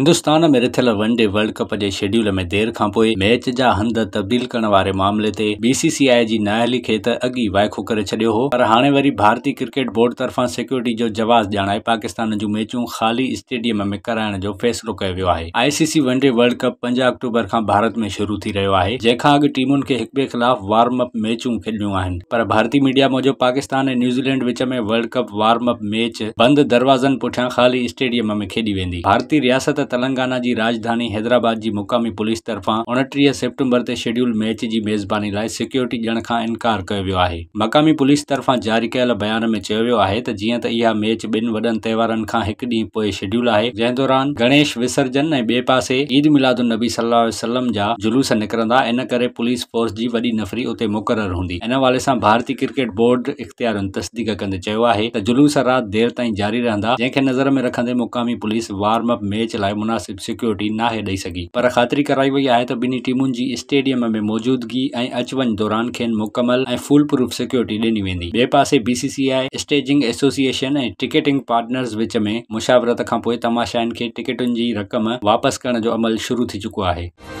हिंदुस्तान में रिथियल one day world cup जे शेड्यूल में देर खां पोइ मैच जा हंधु तब्दील करण वारे मामले ते बी सी सी आई जी नाहिली खे त अॻु ई वाइक़ो करे छॾियो हो पर हाणे वरी भारतीय क्रिकेट बोर्ड तरफ़ां सिक्योरिटी जो जवाज़ु ॼाणाए पाकिस्तान जूं मैचूं ख़ाली स्टेडियम में कराइण जो फ़ैसिलो कयो वियो आहे I C C one day world cup पंज अक्टूबर खां भारत में शुरू थी रहियो आहे जंहिंखां अॻु टीमुनि खे हिक ॿिए ख़िलाफ़ु वारप मैचूं खेॾियूं आहिनि पर भारतीय मीडिया मौजूब पाकिस्तान ऐं न्यूज़ीलैंड विच में world cup warm up match बंदि दरवाज़नि पुठियां ख़ाली स्टेडियम में खेॾी वेंदी भारतीय रियासत तेलंगाना जी राजधानी हैदराबाद जी मुक़ामी पुलिस तरफ़ां उणटीह सेप्टेंबर ते शेड्यूल मैच जी मेज़बानी लाइ सिक्योरिटी ॾियण खां इनकार कयो वियो आहे मक़ामी पुलिस तरफ़ां जारी कयल बयान में चयो वियो आहे त जीअं त इहा मैच ॿिनि वॾनि त्योहारनि खां हिकु ॾींहुं पोएं शेड्यूल आहे जंहिं दौरान गणेश विसर्जन ऐं ॿिए पासे ईद मिलादनबी सलाह वसलम जा जुलूस निकरंदा इन करे पुलिस फोर्स जी वॾी नफ़री उते मुक़ररु हूंदी इन हवाले सां भारतीय क्रिकेट बोर्ड इख़्तियारनि तस्दीक कंदे चयो आहे त जुलूस राति देरि ताईं जारी रहंदा जंहिंखे नज़र में रखंदे मुक़ामी पुलिस वार्म अप मैच लाइ मुनासिब सिक्योरिटी नाहे ॾेई सघी पर ख़ातिरी कराई वई आहे त ॿिनी टीमुनि जी स्टेडियम में मौजूदगी ऐं अचु वञु दौरान खेनि मुकमल ऐं फुलप्रूफ सिक्योरिटी डि॒नी वेंदी ॿिए पासे B C C I staging association ऐं टिकेटिंग पार्टनर्स विच में मुशावरत खां पोइ तमाशाइनि खे टिकेटुनि जी रक़म वापसि करण जो अमल शुरू थी चुको आहे